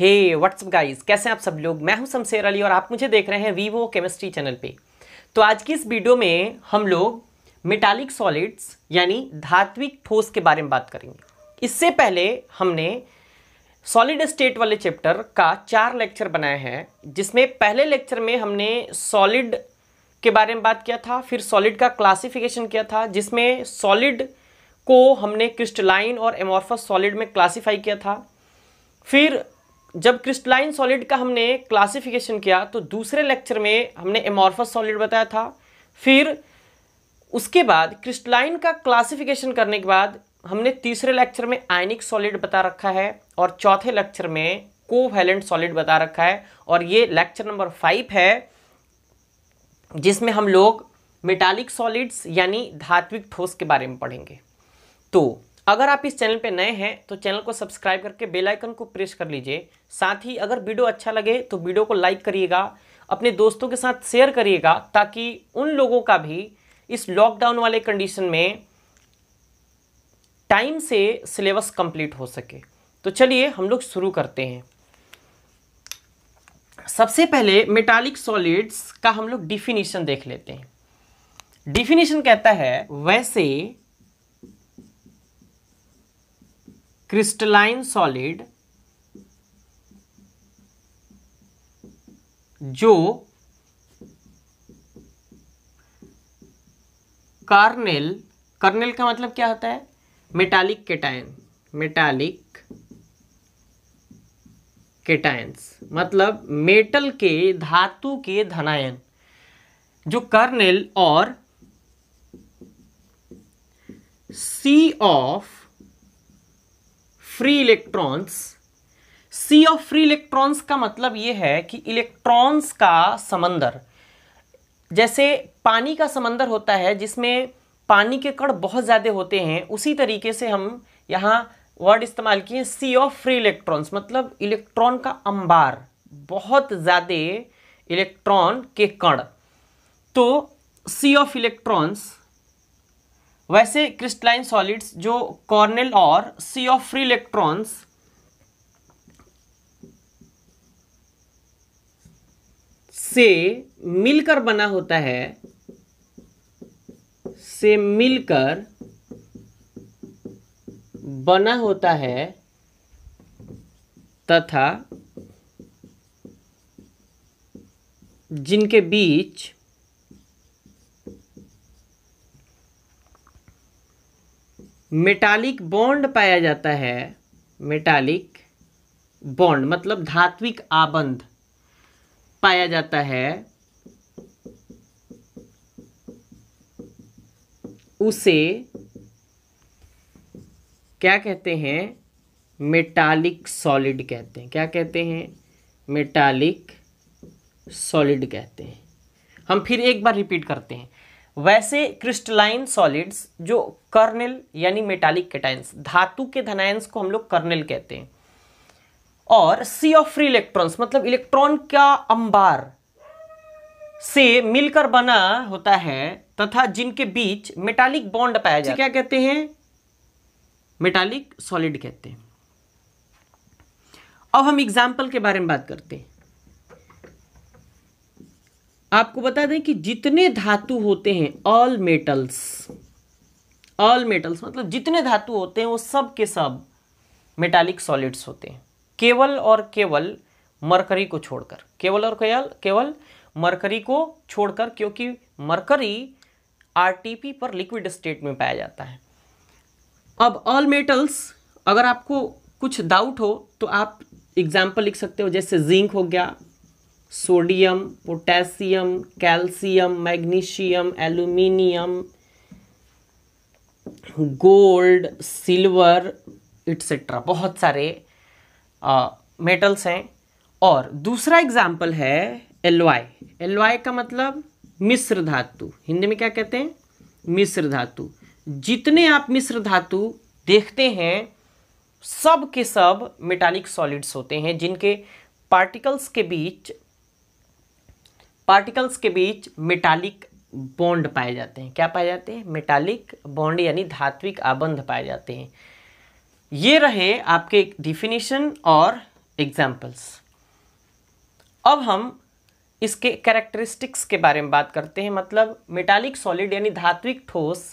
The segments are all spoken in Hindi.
हे व्हाट्सअप गाइस कैसे हैं आप सब लोग मैं हूं शमशेर अली और आप मुझे देख रहे हैं वीवो केमिस्ट्री चैनल पे तो आज की इस वीडियो में हम लोग मेटालिक सॉलिड्स यानी धात्विक ठोस के बारे में बात करेंगे इससे पहले हमने सॉलिड स्टेट वाले चैप्टर का चार लेक्चर बनाए हैं जिसमें पहले लेक्चर में हमने सॉलिड के बारे में बात किया था फिर सॉलिड का क्लासिफिकेशन किया था जिसमें सॉलिड को हमने क्रिस्टलाइन और एमोर्फस सॉलिड में क्लासीफाई किया था फिर जब क्रिस्टलाइन सॉलिड का हमने क्लासिफिकेशन किया तो दूसरे लेक्चर में हमने एमॉर्फस सॉलिड बताया था फिर उसके बाद क्रिस्टलाइन का क्लासिफिकेशन करने के बाद हमने तीसरे लेक्चर में आयनिक सॉलिड बता रखा है और चौथे लेक्चर में कोवैलेंट सॉलिड बता रखा है और ये लेक्चर नंबर फाइव है जिसमें हम लोग मेटालिक सॉलिड्स यानी धात्विक ठोस के बारे में पढ़ेंगे तो अगर आप इस चैनल पे नए हैं तो चैनल को सब्सक्राइब करके बेल आइकन को प्रेस कर लीजिए साथ ही अगर वीडियो अच्छा लगे तो वीडियो को लाइक करिएगा अपने दोस्तों के साथ शेयर करिएगा ताकि उन लोगों का भी इस लॉकडाउन वाले कंडीशन में टाइम से सिलेबस कंप्लीट हो सके तो चलिए हम लोग शुरू करते हैं सबसे पहले मेटालिक सॉलिड्स का हम लोग डिफिनीशन देख लेते हैं डिफिनीशन कहता है वैसे क्रिस्टलाइन सॉलिड जो कार्नेल कर्नेल का मतलब क्या होता है मेटालिक केटायन मेटालिक केटायंस मतलब मेटल के धातु के धनायन जो कर्नेल और sea of free electrons sea of free electrons का मतलब ये है कि इलेक्ट्रॉन्स का समंदर जैसे पानी का समंदर होता है जिसमें पानी के कण बहुत ज़्यादा होते हैं उसी तरीके से हम यहाँ वर्ड इस्तेमाल किए सी ऑफ फ्री इलेक्ट्रॉन्स मतलब इलेक्ट्रॉन का अंबार बहुत ज़्यादा इलेक्ट्रॉन के कण तो सी ऑफ इलेक्ट्रॉन्स वैसे क्रिस्टलाइन सॉलिड्स जो कॉर्नेल और सी ऑफ फ्री इलेक्ट्रॉन्स से मिलकर बना होता है से मिलकर बना होता है तथा जिनके बीच मेटालिक बॉन्ड पाया जाता है मेटालिक बॉन्ड मतलब धात्विक आबंध पाया जाता है उसे क्या कहते हैं मेटालिक सॉलिड कहते हैं क्या कहते हैं मेटालिक सॉलिड कहते हैं हम फिर एक बार रिपीट करते हैं वैसे क्रिस्टलाइन सॉलिड्स जो कर्नल यानी मेटालिक केटाइंस धातु के धनायंस को हम लोग कर्नल कहते हैं और सी ऑफ फ्री इलेक्ट्रॉन्स मतलब इलेक्ट्रॉन का अंबार से मिलकर बना होता है तथा जिनके बीच मेटालिक बॉन्ड पाया जाता है क्या कहते हैं मेटालिक सॉलिड कहते हैं अब हम एग्जाम्पल के बारे में बात करते हैं आपको बता दें कि जितने धातु होते हैं ऑल मेटल्स ऑल मेटल्स मतलब जितने धातु होते हैं वो सब के सब मेटालिक सॉलिड्स होते हैं केवल और केवल मरकरी को छोड़कर केवल और केवल केवल मरकरी को छोड़कर क्योंकि मरकरी आरटीपी पर लिक्विड स्टेट में पाया जाता है अब ऑल मेटल्स अगर आपको कुछ डाउट हो तो आप एग्जाम्पल लिख सकते हो जैसे जिंक हो गया sodium potassium calcium magnesium aluminium gold silver etcetera बहुत सारे मेटल्स हैं और दूसरा एग्जाम्पल है एलवाई एलवाई का मतलब मिश्र धातु हिंदी में क्या कहते हैं मिश्र धातु जितने आप मिश्र धातु देखते हैं सब के सब मेटालिक सॉलिड्स होते हैं जिनके पार्टिकल्स के बीच पार्टिकल्स के बीच मेटालिक बॉन्ड पाए जाते हैं क्या पाए जाते हैं मेटालिक बॉन्ड यानी धात्विक आबंध पाए जाते हैं ये रहे आपके डिफिनीशन और एग्जाम्पल्स अब हम इसके कैरेक्टरिस्टिक्स के बारे में बात करते हैं मतलब मेटालिक सॉलिड यानी धात्विक ठोस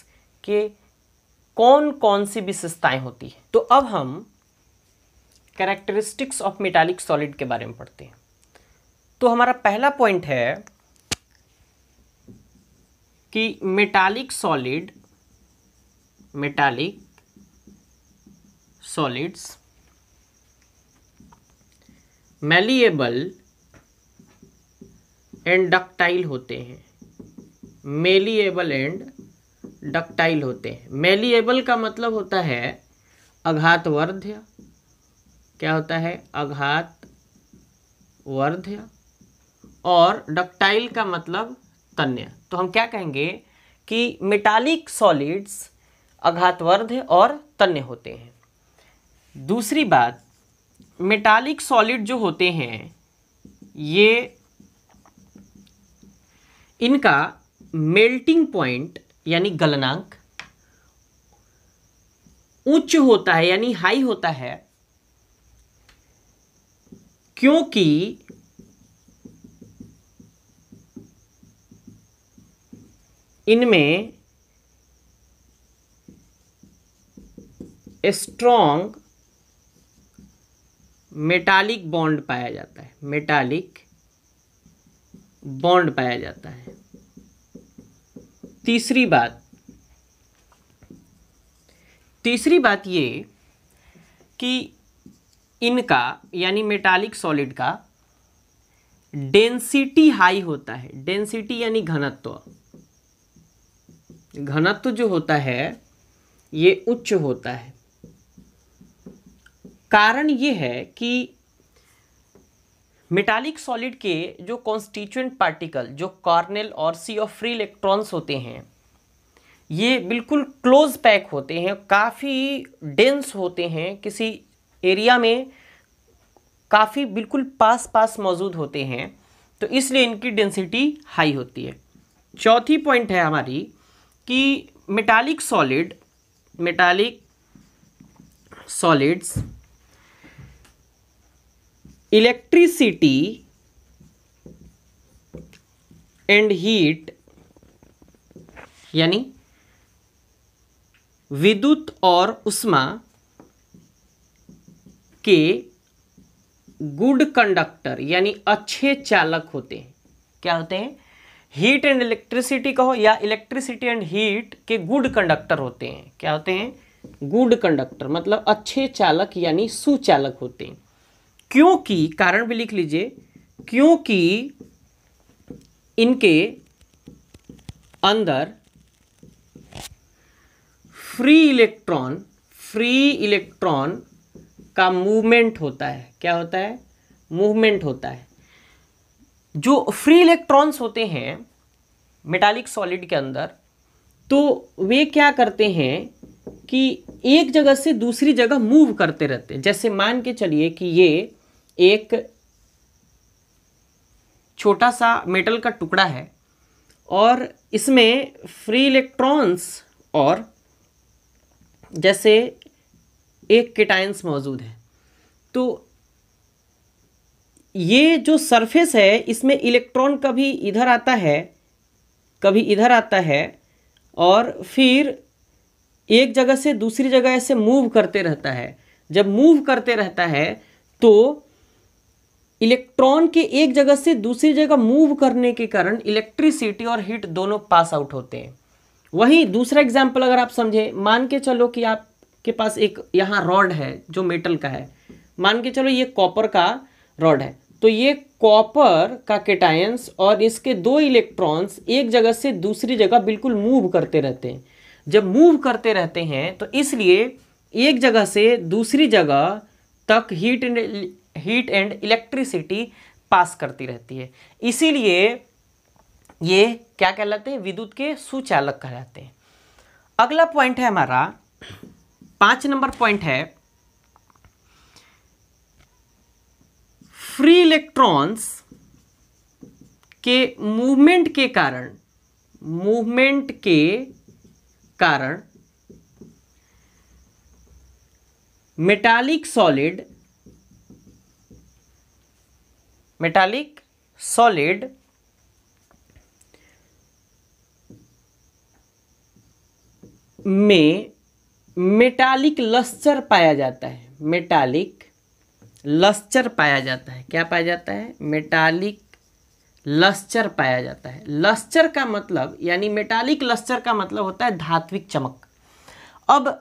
के कौन कौन सी विशेषताएं होती हैं तो अब हम कैरेक्टरिस्टिक्स ऑफ मेटालिक सॉलिड के बारे में पढ़ते हैं तो हमारा पहला पॉइंट है कि metallic solid metallic solids malleable and ductile होते हैं मेलिएबल एंड डक्टाइल होते हैं मेलिएबल का मतलब होता है अघातवर्ध्य क्या होता है अघात वर्ध्य और डक्टाइल का मतलब तन्य तो हम क्या कहेंगे कि मेटालिक सॉलिड्स अघातवर्ध और तन्य होते हैं दूसरी बात मेटालिक सॉलिड जो होते हैं ये इनका मेल्टिंग पॉइंट यानी गलनांक उच्च होता है यानी हाई होता है क्योंकि इनमें स्ट्रॉन्ग मेटालिक बॉन्ड पाया जाता है मेटालिक बॉन्ड पाया जाता है तीसरी बात तीसरी बात ये कि इनका यानी मेटालिक सॉलिड का डेंसिटी हाई होता है डेंसिटी यानी घनत्व घनत्व जो होता है ये उच्च होता है कारण ये है कि मेटालिक सॉलिड के जो कॉन्स्टिट्यूंट पार्टिकल जो कॉर्नेल और सी ऑफ फ्री इलेक्ट्रॉन्स होते हैं ये बिल्कुल क्लोज पैक होते हैं काफ़ी डेंस होते हैं किसी एरिया में काफ़ी बिल्कुल पास पास मौजूद होते हैं तो इसलिए इनकी डेंसिटी हाई होती है चौथी पॉइंट है हमारी कि metallic solid metallic solids electricity and heat यानी विद्युत और उष्मा के गुड कंडक्टर यानी अच्छे चालक होते हैं क्या होते हैं हीट एंड इलेक्ट्रिसिटी कहो या इलेक्ट्रिसिटी एंड हीट के गुड कंडक्टर होते हैं क्या होते हैं गुड कंडक्टर मतलब अच्छे चालक यानी सुचालक होते हैं क्योंकि कारण भी लिख लीजिए क्योंकि इनके अंदर फ्री इलेक्ट्रॉन फ्री इलेक्ट्रॉन का मूवमेंट होता है क्या होता है मूवमेंट होता है जो फ्री इलेक्ट्रॉन्स होते हैं मेटालिक सॉलिड के अंदर तो वे क्या करते हैं कि एक जगह से दूसरी जगह मूव करते रहते हैं जैसे मान के चलिए कि ये एक छोटा सा मेटल का टुकड़ा है और इसमें फ्री इलेक्ट्रॉन्स और जैसे एक केटाइंस मौजूद है तो ये जो सरफेस है इसमें इलेक्ट्रॉन कभी इधर आता है कभी इधर आता है और फिर एक जगह से दूसरी जगह ऐसे मूव करते रहता है जब मूव करते रहता है तो इलेक्ट्रॉन के एक जगह से दूसरी जगह मूव करने के कारण इलेक्ट्रिसिटी और हीट दोनों पास आउट होते हैं वहीं दूसरा एग्जाम्पल अगर आप समझें मान के चलो कि आपके पास एक यहाँ रॉड है जो मेटल का है मान के चलो ये कॉपर का रॉड है तो ये कॉपर का केटायंस और इसके दो इलेक्ट्रॉन्स एक जगह से दूसरी जगह बिल्कुल मूव करते रहते हैं जब मूव करते रहते हैं तो इसलिए एक जगह से दूसरी जगह तक heat and heat and electricity pass करती रहती है इसीलिए ये क्या कहलाते हैं विद्युत के सुचालक कहलाते हैं अगला पॉइंट है हमारा पाँच नंबर पॉइंट है फ्री इलेक्ट्रॉन्स के मूवमेंट के कारण मूवमेंट के कारण मेटालिक सॉलिड मेटालिक सॉलिड में मेटालिक लस्चर पाया जाता है मेटालिक लस्चर पाया जाता है क्या पाया जाता है मेटालिक लस्चर पाया जाता है लस्चर का मतलब यानी मेटालिक लस्चर का मतलब होता है धात्विक चमक अब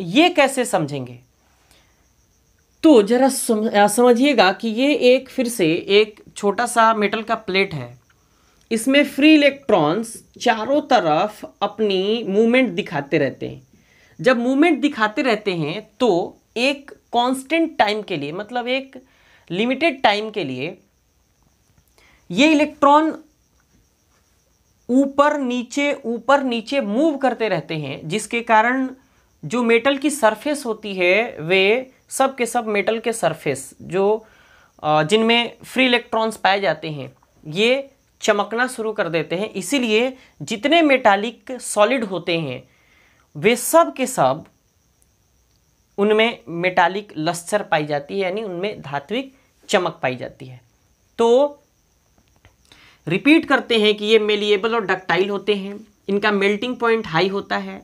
ये कैसे समझेंगे तो जरा समझिएगा कि ये एक फिर से एक छोटा सा मेटल का प्लेट है इसमें फ्री इलेक्ट्रॉन्स चारों तरफ अपनी मूवमेंट दिखाते रहते हैं जब मूवमेंट दिखाते रहते हैं तो एक कांस्टेंट टाइम के लिए मतलब एक लिमिटेड टाइम के लिए ये इलेक्ट्रॉन ऊपर नीचे ऊपर नीचे मूव करते रहते हैं जिसके कारण जो मेटल की सरफेस होती है वे सब के सब मेटल के सरफेस जो जिनमें फ्री इलेक्ट्रॉन्स पाए जाते हैं ये चमकना शुरू कर देते हैं इसीलिए जितने मेटालिक सॉलिड होते हैं वे सब के सब उनमें मेटालिक लस्चर पाई जाती है यानी उनमें धात्विक चमक पाई जाती है तो रिपीट करते हैं कि ये मेलिएबल और डक्टाइल होते हैं इनका मेल्टिंग पॉइंट हाई होता है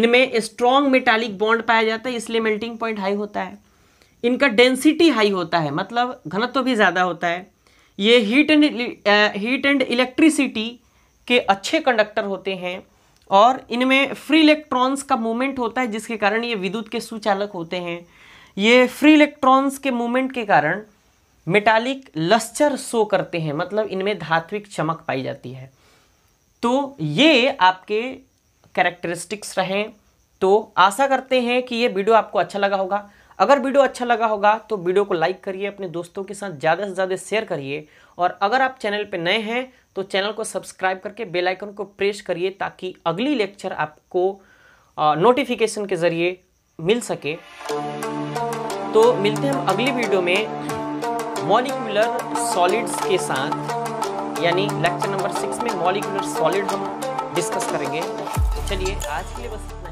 इनमें स्ट्रॉन्ग मेटालिक बॉन्ड पाया जाता है इसलिए मेल्टिंग पॉइंट हाई होता है इनका डेंसिटी हाई होता है मतलब घनत्व तो भी ज़्यादा होता है ये heat and heat and electricity के अच्छे कंडक्टर होते हैं और इनमें फ्री इलेक्ट्रॉन्स का मूवमेंट होता है जिसके कारण ये विद्युत के सुचालक होते हैं ये फ्री इलेक्ट्रॉन्स के मूवमेंट के कारण मेटालिक लस्चर शो करते हैं मतलब इनमें धात्विक चमक पाई जाती है तो ये आपके कैरेक्टरिस्टिक्स रहें तो आशा करते हैं कि ये वीडियो आपको अच्छा लगा होगा अगर वीडियो अच्छा लगा होगा तो वीडियो को लाइक करिए अपने दोस्तों के साथ ज़्यादा से ज़्यादा शेयर करिए और अगर आप चैनल पर नए हैं तो चैनल को सब्सक्राइब करके बेल आइकन को प्रेस करिए ताकि अगली लेक्चर आपको नोटिफिकेशन के ज़रिए मिल सके तो मिलते हैं हम अगली वीडियो में मॉलिकुलर सॉलिड्स के साथ यानी लेक्चर नंबर सिक्स में मॉलिकुलर सॉलिड हम डिस्कस करेंगे चलिए आज के लिए बस